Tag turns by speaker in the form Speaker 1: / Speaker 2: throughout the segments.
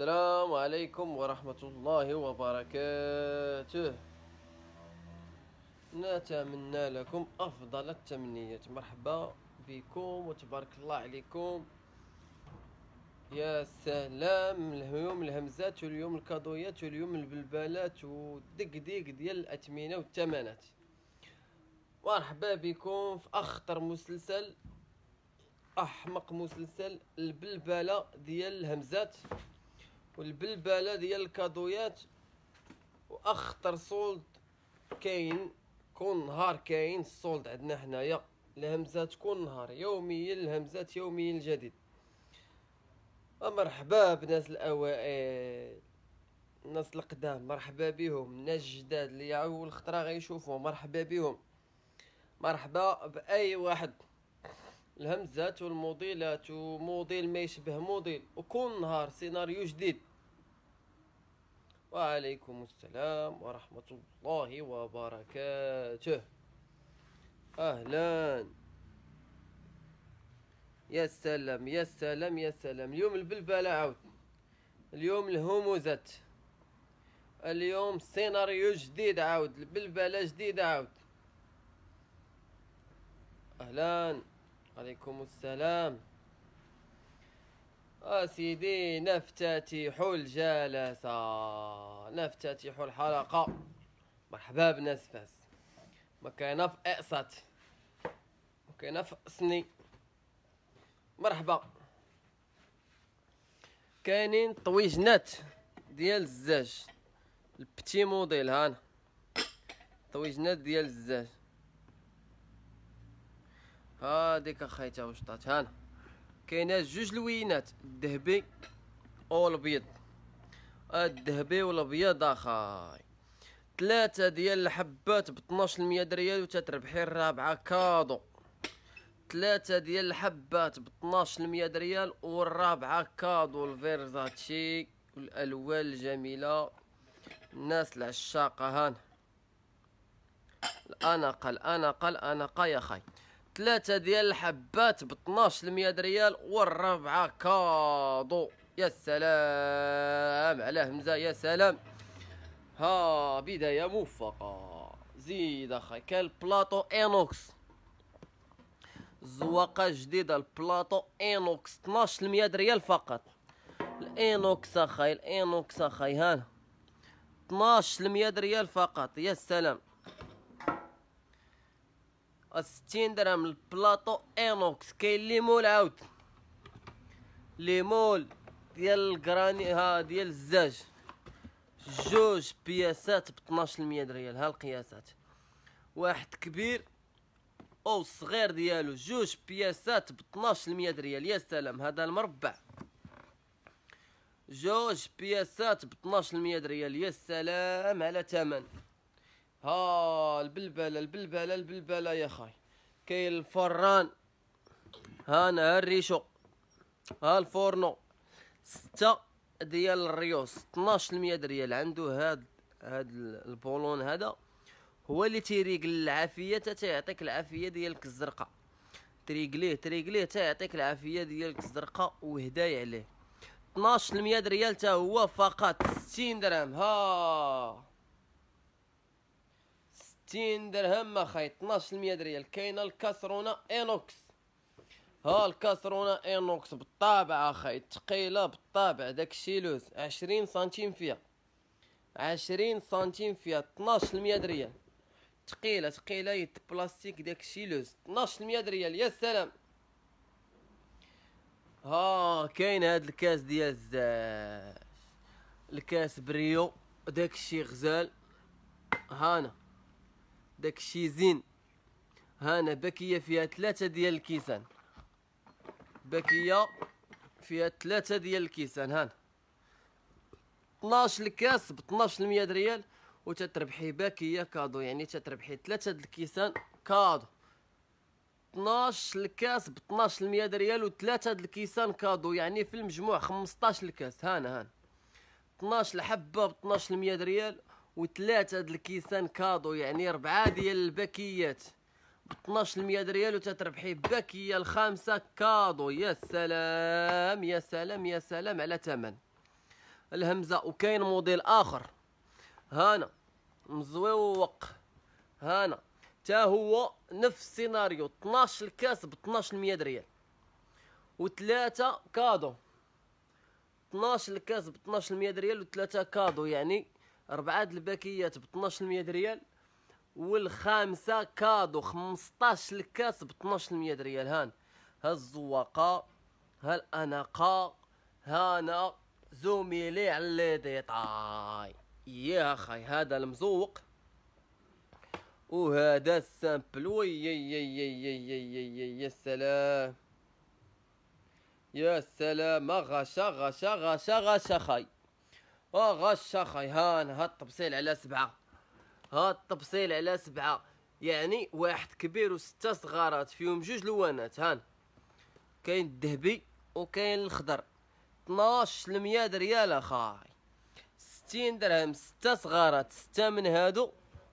Speaker 1: السلام عليكم ورحمة الله وبركاته نتمنى لكم أفضل التمنيات مرحبا بكم وتبارك الله عليكم يا سلام اليوم الهمزات واليوم الكادويات واليوم البلبلات والدقديق ديال الأثمنة والثمنات مرحبا بكم في أخطر مسلسل أحمق مسلسل البلبلة ديال الهمزات والبلبله ديال الكادويات واخطر سولد كاين كون نهار كاين السولد عندنا حنايا الهمزات كل نهار يوميا الهمزات يوميا الجديد مرحبا بناس الاوائل الناس القدام مرحبا بهم الناس الجداد اللي اول خطره غيشوفوهم مرحبا بهم مرحبا باي واحد الهمزات والموديلات وموديل ما يشبه موديل وكل نهار سيناريو جديد وعليكم السلام ورحمة الله وبركاته أهلا يا سلام يا سلام يا سلام اليوم البلبلة عاود اليوم الهموزات اليوم سيناريو جديد عاود البلبلة جديدة عاود أهلا عليكم السلام أسيدي آه، نفتتح الجلسة نفتتح الحلقة مرحبا فاس ما كاينه في اقصات ما كاينه في اصني مرحبا كاينين طويجنات ديال الزاج البتي موديل هانا طويجنات ديال الزاج هاديك اخيتها واش طات هانا كاينه جوج لوينات الذهبي او الابيض الذهبي والابيض اخاي ثلاثة ديال الحبات ب 12% دريال وتتربحي الرابعة كادو ثلاثة ديال الحبات ب 12% دريال والرابعة كادو الفيرزاتشي والالوان الجميلة الناس العشاقة هانا الاناقة الاناقة الاناقة يا خاي ثلاثة ديال الحبات ب 12 المية ريال والرابعة كادو يا سلام على همزة يا سلام ها بداية موفقة زيد اخا كان البلاطو انوكس زواقة جديدة البلاطو انوكس 12 المية ريال فقط الانوكس اخاي الانوكس اخاي ها 12 المية ريال فقط يا سلام ستين درهم البلاطو اينوكس كاين لي مول عاود لي مول ديال الكراني ها ديال الزاج جوج بياسات ب 1200 ريال ها القياسات واحد كبير او صغير ديالو جوج بياسات ب 1200 ريال يا سلام هذا المربع جوج بياسات ب 1200 ريال يا سلام على ثمن ها البلبله البلبله البلبله يا خاي كاين الفران ها الريشو ها الفورنو ستة ديال الريوس 12% ريال عنده هاد هاد البولون هذا هو اللي تيريق العافيه حتى تيعطيك العافيه ديالك الزرقاء تريقليه تريقليه حتى يعطيك العافيه ديالك الزرقاء وهداي عليه 12% ريال تا هو فقط 60 درهم ها ستين درهم ما خاي المية دريال كاينه الكاسرونه انوكس ها الكاسرونه انوكس بالطابع اخاي تقيلة بالطابع داك لوز عشرين سنتيم فيها عشرين سنتيم فيها المية دريال تقيلة تقيلة يد بلاستيك داكشي لوز المية دريال يا سلام ها كاين هاد الكاس ديال الزاج الكاس بريو داكشي غزال هانا داك زين هانا باكية فيها ثلاثة ديال الكيسان باكية فيها ثلاثة ديال الكيسان هانا 12 الكاس ب 12 ريال وتتربحي باكية كادو يعني تتربحي ثلاثة د الكيسان كادو 12 الكاس ب 12 ريال وثلاثة د الكيسان كادو يعني في المجموع 15 الكاس هانا هانا 12 حبة ب 12 ريال وثلاثه هاد الكيسان كادو يعني ربعه ديال الباكيات ب 12% ريال وتتربحي باكيه الخامسه كادو يا سلام يا سلام يا سلام على ثمن الهمزه وكاين موديل اخر هانا مزويوق هانا تا هو نفس السيناريو 12 الكاس ب 1200 ريال وثلاثه كادو 12 الكاس ب 1200 ريال وثلاثه كادو يعني أربعة الباكيات ب 12% ريال والخامسة كادو 15 الكاس ب 12% ريال هان ها الزواقة ها الأناقة هانا زميلي على ديطاي يا خاي هذا المزوق وهذا السامبل وي يا سلام يا سلام غشا غشا غشا غشا خاي غش هان ها الطبسيل على سبعة ها الطبسيل على سبعة يعني واحد كبير وستة صغارات فيهم جوج لوانات هان كاين الذهبي وكاين الخضر 12 المية ريال اخاي ستين درهم ستة صغارات ستة من هادو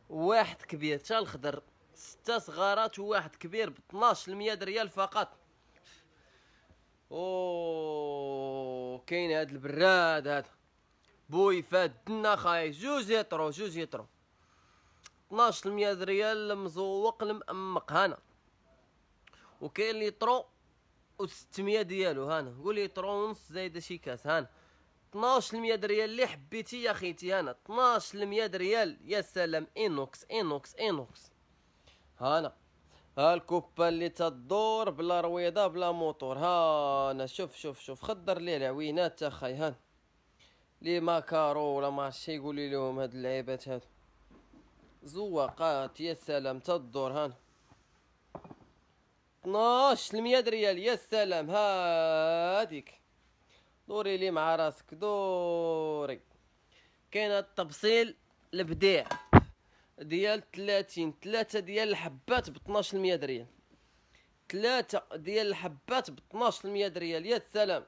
Speaker 1: واحد كبير تا الخضر ستة صغارات وواحد كبير ب 12 المية ريال فقط او كاين هاد البراد هذا بوي فادنا خاي جوج يترو جوج يترو 12 ريال مزوق المأمق هانا وكاين ليطرو و 600 ديالو هانا قول ليطرو ونص زايده شي كاس هانا 12 ريال اللي حبيتي يا خيتي هانا 12 ريال يا سلام اينوكس اينوكس اينوكس هانا ها الكوبا اللي تدور بلا رويضه بلا موتور هانا شوف شوف شوف خدر ليه العوينات خاي هانا لي ماكارو ولا ما شي يقولي لهم هاد اللعيبات هاد زواقات يا سلام تا الدور هان 12 المية ريال يا سلام هاديك دوري لي مع راسك دوري كاين التبصيل البديع ديال 30 ثلاثه ديال الحبات ب 12 دريال ريال ديال الحبات ب 12 دريال ريال يا سلام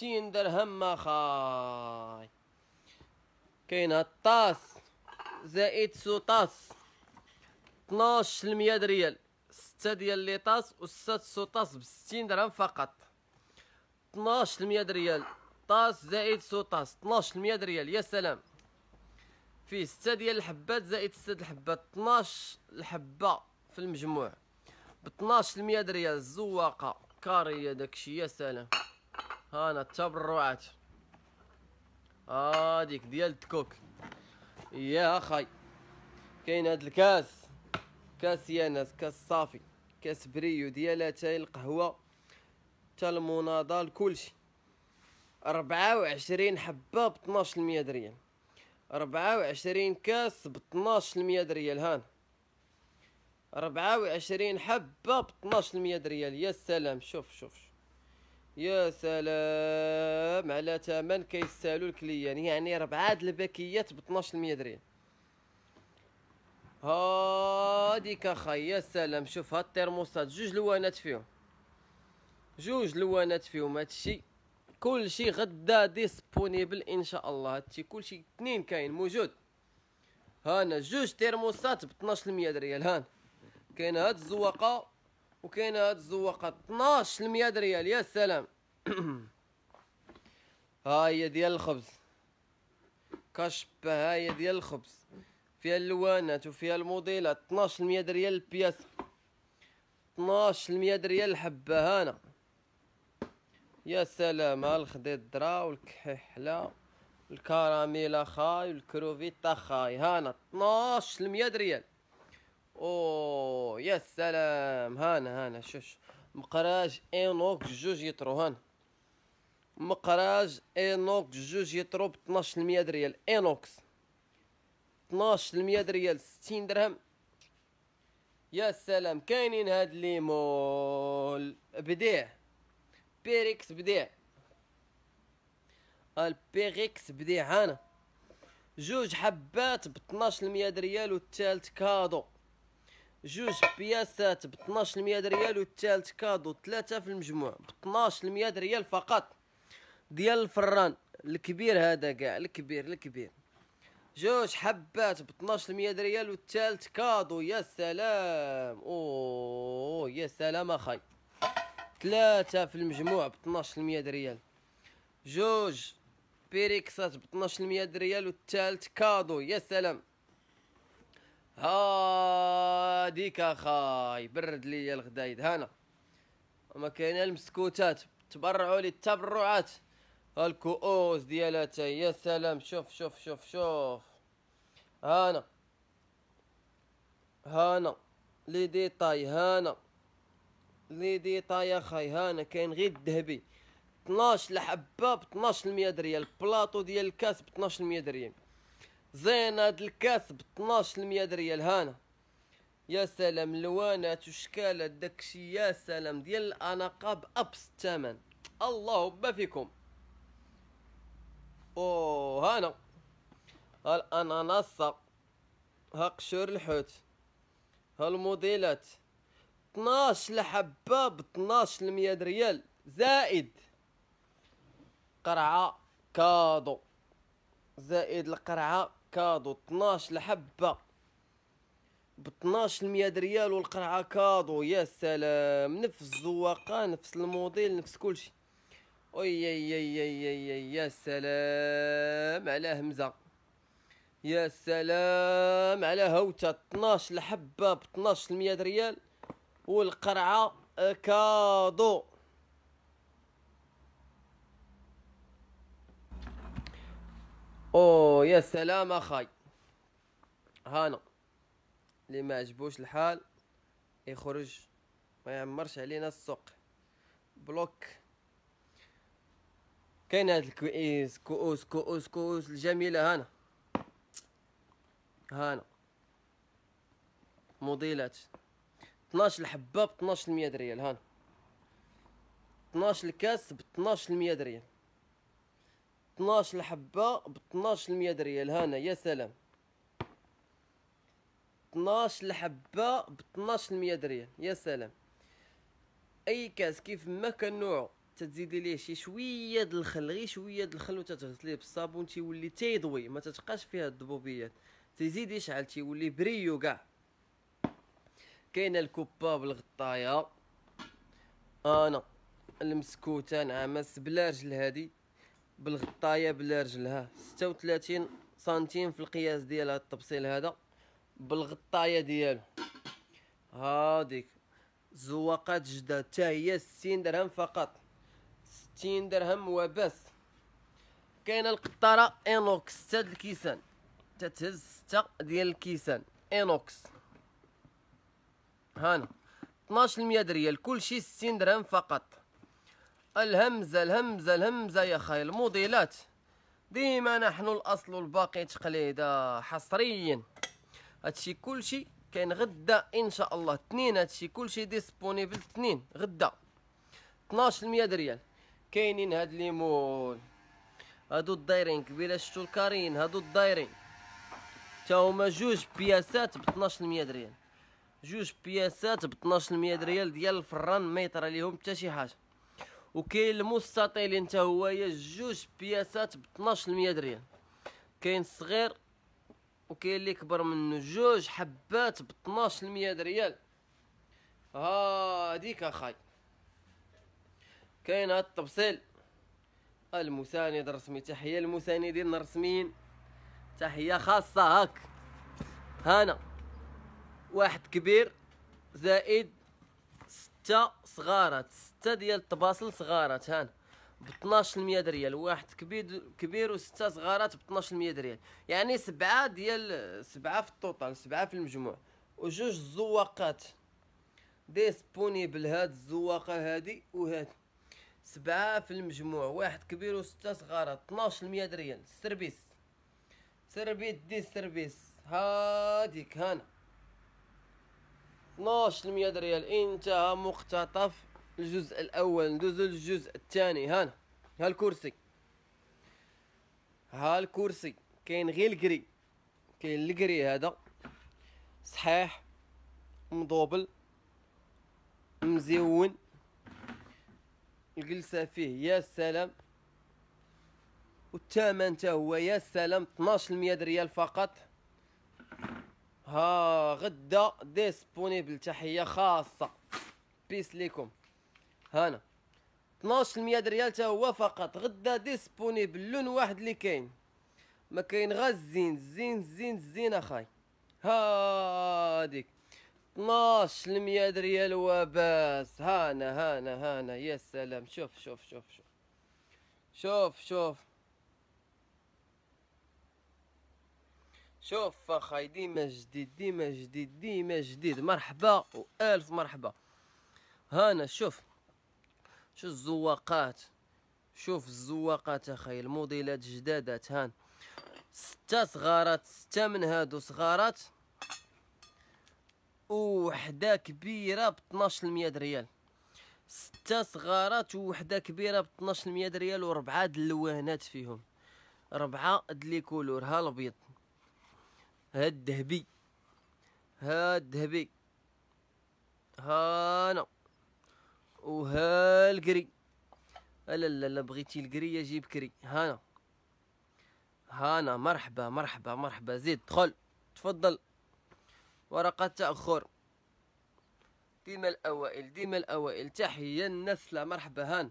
Speaker 1: ستين درهم ما خاي كاينه الطاس زائد سو طاس 12 المية ريال ستة ديال لي طاس و ستة سو طاس بستين درهم فقط 12 المية ريال طاس زائد سو طاس 12 المية ريال يا سلام فيه ستة ديال الحبات زائد ستة الحبات 12 الحبة في المجموع ب 12 دريال ريال كارية داكشي يا سلام هانا التاب الروعات هاديك ديال الكوك يا اخاي كاين هاد الكاس كاس يا ناس كاس صافي كاس بريو ديال اتاي القهوه تا المناضل كلشي 24 حبة بطناش المية ريال ربعة وعشرين كاس بطناش المية دريال هان 24 وعشرين حبة بطناش المية دريال يا سلام شوف شوف, شوف. يا سلام على ثمن كيستاهلوا الكليان يعني ربعه الباكيات ب 12% درهم هاديك اخاي يا سلام شوف هاد الترموسات جوج لوانات فيهم جوج لوانات فيهم هادشي كلشي غدا ديسبونيبل ان شاء الله هادشي كلشي اثنين كاين موجود هانا جوج ترموسات ب 12% درهم هان كاين هاد الزواقه وكاين هاد الزواقه 12 ل ريال يا سلام ها هي ديال الخبز كاشبه ها هي ديال الخبز فيها اللوانات وفيها الموديلات 12 ل ريال البياس 12 ل ريال الحبه هنا يا سلام ها الخضيضرا والكحله الكراميل اخاي والكروفيت اخاي هانا 12 ل ريال اوه يا سلام هانا هانا شوش مقراج انوك جوج يترو هان مقراج انوك جوج يترو ب 12% دريال انوكس 12% دريال 60 درهم يا سلام كاينين هاد لي مول بديع بيريكس بديع البيريكس بديع هانا جوج حبات ب 12% دريال والثالث كادو جوج بياسات ب 12% ريال والثالث كادو ثلاثة في المجموع ب 12% ريال فقط ديال الفران الكبير هذا كاع الكبير الكبير جوج حبات ب 12% ريال والثالث كادو يا سلام او يا سلام اخي ثلاثة في المجموع ب 12% ريال جوج بيريكسات ب 12% ريال والثالث كادو يا سلام هاديك اخاي برد لي الغدايد هانا وما كاين المسكوتات تبرعوا لي التبرعات الكؤوس ديالها يا سلام شوف شوف شوف شوف هانا هانا لي ديتاي هانا لي ديتاي اخاي هانا كاين غير الذهبي 12 الحبه ب 12 ريال البلاطو ديال الكاس ب 12 ريال زين هاد الكاس ب 12% ريال هانا يا سلام لوانات وشكالات داكشي يا سلام ديال الاناقه بابس الثمن با فيكم او هانا ها الاناناسه ها قشور الحوت ها الموديلات 12 لحبه ب 12 المية ريال زائد قرعه كادو زائد القرعه كادو 12 لحبه ب 12 المية ريال والقرعه كادو يا سلام نفس الزواقه نفس الموديل نفس كل شيء أي أي أي أي أي يا سلام على همزه يا سلام على هوته 12 لحبه ب 12 المية ريال والقرعه كادو اوه يا سلام اخاي هانا اللي ما عجبوش الحال يخرج ما يعمرش علينا السوق بلوك كاين هاد الكويس كؤوس كؤوس كؤوس الجميله هانا هانا موديلات 12 الحبه ب 12 ريال هانا 12 الكاس ب 12 ريال 12 الحبه ب 12 المية ريال هنا يا سلام 12 الحبه ب 12 المية ريال يا سلام اي كاس كيف ما كان نوعه تزيدي ليه شي شويه د الخل غير شويه د الخل وتتغسليه بالصابون تيولي تيضوي ما تتبقاش فيها الذبوبيات تزيدي يشعل تيولي بريو كاع كاينه الكوبا بالغطايه انا المسكوته نعمس بلا رجل هادي بالغطايه بالرجل ها 36 سنتيم في القياس ديال هذا التبصيل هذا بالغطايه ديالو هاديك زواقات جدا حتى هي 60 درهم فقط 60 درهم وبس كاينه القطاره انوكس تاع الكيسان تتهز 6 ديال الكيسان انوكس هانا 12% ريال كلشي 60 درهم فقط الهمزة الهمزة الهمزة يا خاي الموديلات ديما نحن الأصل الباقي تقليدا حصريا هادشي كلشي كاين غدا ان شاء الله اثنين هادشي كلشي ديسبونيبل اثنين غدا 12 المية ريال كاينين هاد ليمون هادو الدايرين قبيله شتو الكارين هادو الدايرين تا هما جوج بياسات ب 12 المية ريال جوج بياسات ب 12 المية ريال ديال الفران ما يطرى ليهم حتى شي حاجه وكاين المستطيل انت هو يا جوج بياسات ب 12% ريال كاين الصغير وكاين اللي كبر منه جوج حبات ب 12% ريال هاديك اخاي كاين هاد التبصيل المساند الرسمي تحيه المساندين الرسميين تحيه خاصه هاك هنا واحد كبير زائد ستة صغارات ستة ديال الطباسل صغارات هان ب 12% دريال واحد كبير كبير وستة صغارات ب 12% دريال يعني سبعة ديال سبعة في التوتال سبعة في المجموع وجوج زواقات ديسبونيبل هاد الزواقة هادي وهاد سبعة في المجموع واحد كبير وستة صغارات 12% دريال سربيس سربيت دي سربيس هاديك هانا 12 المئة ريال انتهى مقتطف الجزء الاول ندوزو للجزء الثاني هانا ها الكرسي ها الكرسي كاين غير الكري كاين الكري هذا صحيح مضوبل مزيون الجلسه فيه يا سلام والثمن تا هو يا سلام 12 ريال فقط ها غدا ديسبونيبل تحيه خاصه بيس ليكم هنا 12% ريال هو فقط غدا ديسبونيبل لون واحد اللي كاين ما كاين غا الزين الزين الزين الزين اخاي هاديك 12% ريال وباس هانا هانا هانا يا سلام شوف شوف شوف شوف شوف شوف شوف اخاي ديما جديد ديما جديد ديما جديد مرحبا والف مرحبا هانا شوف شوف الزواقات شوف الزواقات اخاي الموديلات جدادات هان ستة صغارات ستة من هادو صغارات وحدة كبيرة بطناش المية ريال ستة صغارات وحدة كبيرة بطناش المية ريال وربعة د اللوانات فيهم ربعة دلي كولور ها هاد الذهبي هاد الذهبي هانا وها الكري لا لا لا بغيتي الكري جيب كري هانا هانا مرحبا مرحبا مرحبا زيد دخل تفضل ورقة تأخر ديما الأوائل ديما الأوائل تحية النسلة مرحبا هان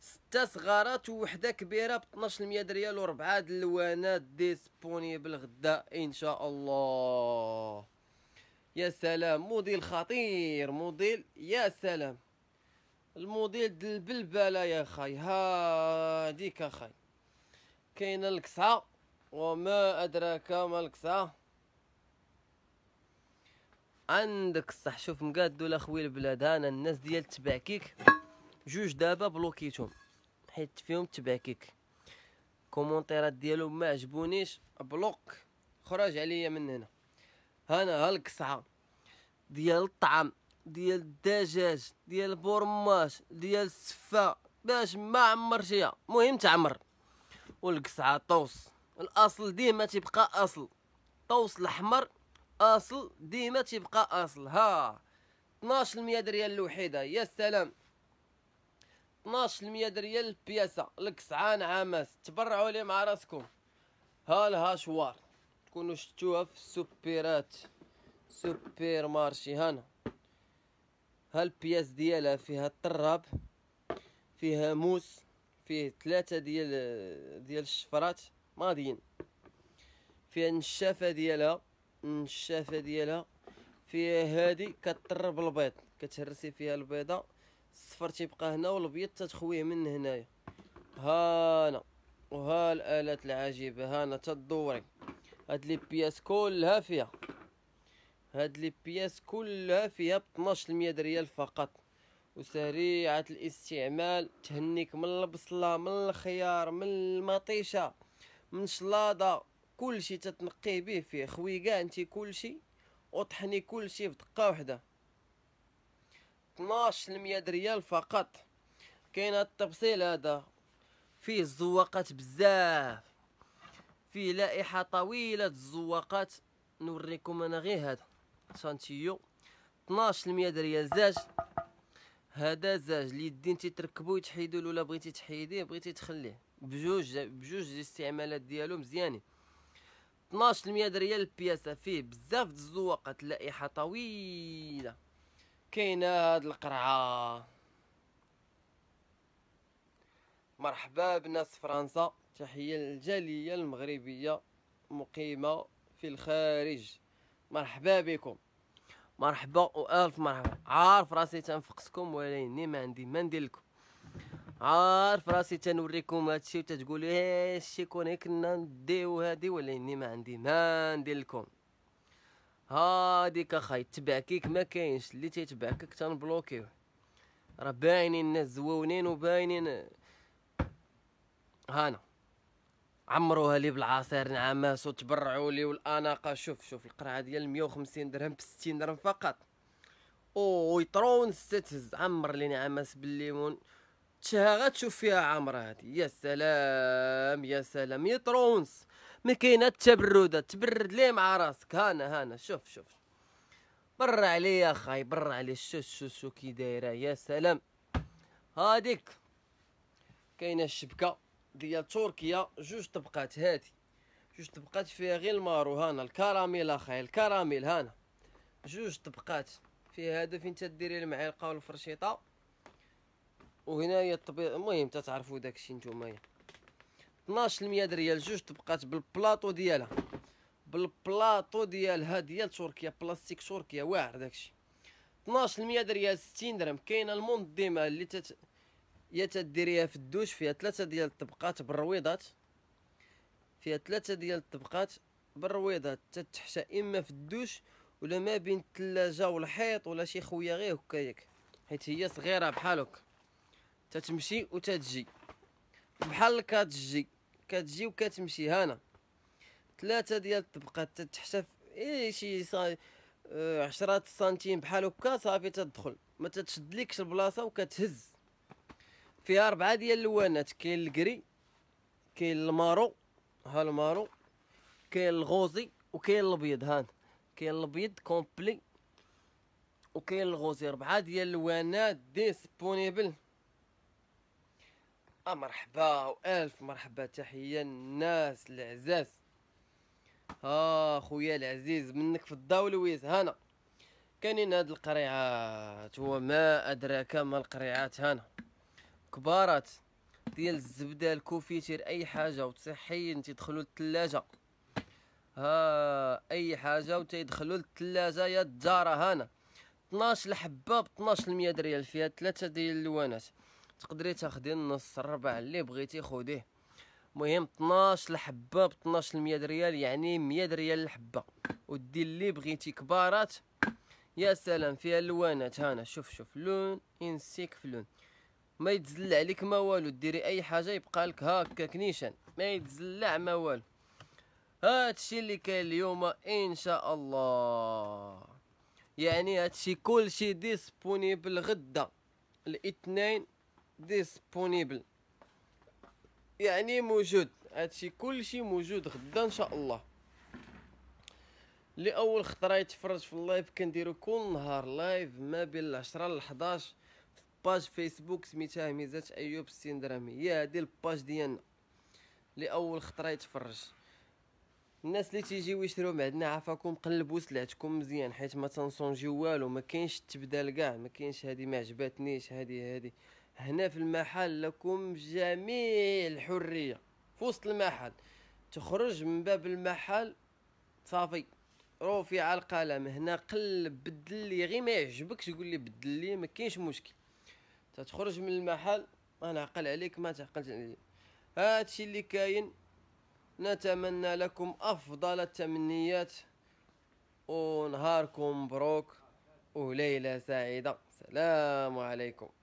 Speaker 1: ستة صغارات ووحدة كبيرة ب مية ريال وربعة دلوانات ديسبونيبل غدا ان شاء الله يا سلام موديل خطير موديل يا سلام الموديل د البلبله يا خاي هاديك اخاي كاينه الكسعه وما ادراك ما الكسعه عندك الصح شوف مقاد ولا خوي البلاد انا الناس ديال تباكيك جوج دابا بلوكيتهم حيت فيهم تبعكيك كومونتيرات ديالو ما عجبونيش بلوك خرج عليا من هنا هنا هالقصعه ديال الطعام ديال الدجاج ديال بورماش ديال السفه باش ما عمرتيها مهم تعمر والقصعه طوس الاصل ديما تيبقى اصل طوس الاحمر اصل ديما تيبقى اصل ها 12% دريال الوحيده يا سلام 12% دريال البياسه لكسعان عامات تبرعوا ليه مع راسكم ها الهاشوار تكونوا شتوها في السوبيرات سوبر مارشي هنا ها البياس ديالها فيها التراب فيها موس فيه ثلاثه ديال ديال الشفرات ماضيين فيها النشافه ديالها النشافه ديالها فيها هادي كطرب البيض كتهرسي فيها البيضه الصفر تيبقى هنا والابيض تتخويه من هنايا هانا وها الالات العجيبه هانا تدوري هاد لي بياس كلها فيها هاد لي بياس كلها فيها ب 12 ريال فقط وسريعه الاستعمال تهنيك من البصله من الخيار من المطيشه من شلاضه كلشي تتنقيه به فيه خوي كاع انت كلشي وطحني كلشي في دقه واحده 12% ريال فقط كاين هاد التفصيل هذا فيه الزواقات بزاف فيه لائحه طويله الزواقات نوريكم انا غير هذا سانتيو 12% ريال زاج هذا زاج اليدين تتركبو يتحيدو لولا بغيتي تحيديه بغيتي تخليه بجوج بجوج الاستعمالات ديالو مزيانين 12% ريال البياسه فيه بزاف د الزواقات لائحه طويله كاينه هاد القرعه مرحبا بناس فرنسا تحيه للجاليه المغربيه مقيمه في الخارج مرحبا بكم مرحبا والف مرحبا عارف راسي تنفقسكم ولكني ما عندي ما ندير لكم عارف راسي تنوريكم هادشي وتتقولوا إيه، هادشي كون كنا نديو هادي ولكني ما عندي ما ندير لكم هاديك اخاي تبعكيك ما كاينش اللي تيتبعكك تنبلوكيو راه باينين الناس زوونين وباينين هانا عمروها لي بالعصير نعماس وتبرعوا لي والاناقه شوف شوف القرعه ديال 150 درهم ب 60 درهم فقط ويطرون ستز عمر لي نعماس بالليمون تشها غتشوف فيها عمره هادي يا سلام يا سلام يا ما كاينه التبرده تبرد ليه مع راسك هانا هانا شوف شوف بر عليه يا خاي بر عليه شو شو شو كي دايره يا سلام هاديك كاينه الشبكه ديال تركيا جوج طبقات هادي جوج طبقات فيها غير المارو هانا الكراميل اخاي الكراميل هانا جوج طبقات فيها هذا فين تديري المعلقه والفرشيطه وهنايا الطبيعه المهم تتعرفوا داكشي نتوما 12 المية ريال جوج طبقات بالبلاطو ديالها بالبلاطو ديالها ديال تركيا بلاستيك تركيا واعر داكشي 12 المية ريال 60 درهم كاينه المنظمه اللي تت يا تديريها في الدوش فيها ثلاثه ديال الطبقات بالرويضات فيها ثلاثه ديال الطبقات بالرويضات تتحشى اما في الدوش ولا ما بين الثلاجه والحيط ولا شي خويا غير هكاياك حيت هي صغيره بحال هكا تتمشي وتتجي بحال الكاتجي كتجي وكتمشي هنا ثلاثه ديال الطبقات تتحشف اي شي صاي اه عشرة سنتيم بحال هكا صافي تدخل ما تتشدلكش البلاصه وكتهز فيها اربعه ديال اللوانات كاين الكري كاين المارو ها المارو كاين الغوزي وكاين الابيض هان كاين الابيض كومبلي وكاين الغوزي ربعه ديال اللوانات ديسبونيبل آه مرحبا والف مرحبا تحيه الناس العزاز اه خويا العزيز منك في الدولة ويز هنا كاينين هاد القريعات وما ادراك ما القريعات هنا كبارات ديال الزبده الكوفيتير اي حاجه انت تدخلوا للثلاجه ها اي حاجه وتيدخلوا للثلاجه يا الدار هنا 12 الحبه ب 12 المية ريال فيها ثلاثه ديال اللوانات تقدري تاخدي النص الربع اللي بغيتي خديه مهم 12 الحبه ب 12 100 ريال يعني 100 ريال الحبه ودي اللي بغيتي كبارات يا سلام فيها اللوانات هانا شوف شوف لون انسيك فلون ما يتزلع عليك ما والو ديري اي حاجه يبقى لك هكاك نيشان ما يتزلع ما والو هادشي اللي كاين اليوم ان شاء الله يعني هادشي كلشي ديسبونيبل غدا الاثنين ديسبونيبل يعني موجود هادشي كلشي موجود غدا ان شاء الله لي اول خطره يتفرج في اللايف كنديرو كل نهار لايف ما بين العشرة ل 11 في باج فيسبوك سميتها ميزات ايوب السندرامي يا هادي الباج ديالنا لي اول خطره يتفرج الناس اللي تيجيو يشريو من عندنا عافاكم قلبوا سلعتكم مزيان حيت ما تنصونجيو والو ما كاينش التبدال كاع ما كاينش هادي ما عجباتنيش هادي هادي هنا في المحل لكم جميع الحرية في وسط المحل تخرج من باب المحل صافي رفع القلم هنا قلب بدل لي غير ما يعجبكش يقول لي بدل لي ما كاينش مشكل تتخرج من المحل انا عقل عليك ما تعقلت عليك هادشي اللي كاين نتمنى لكم افضل التمنيات ونهاركم مبروك وليله سعيده سلام عليكم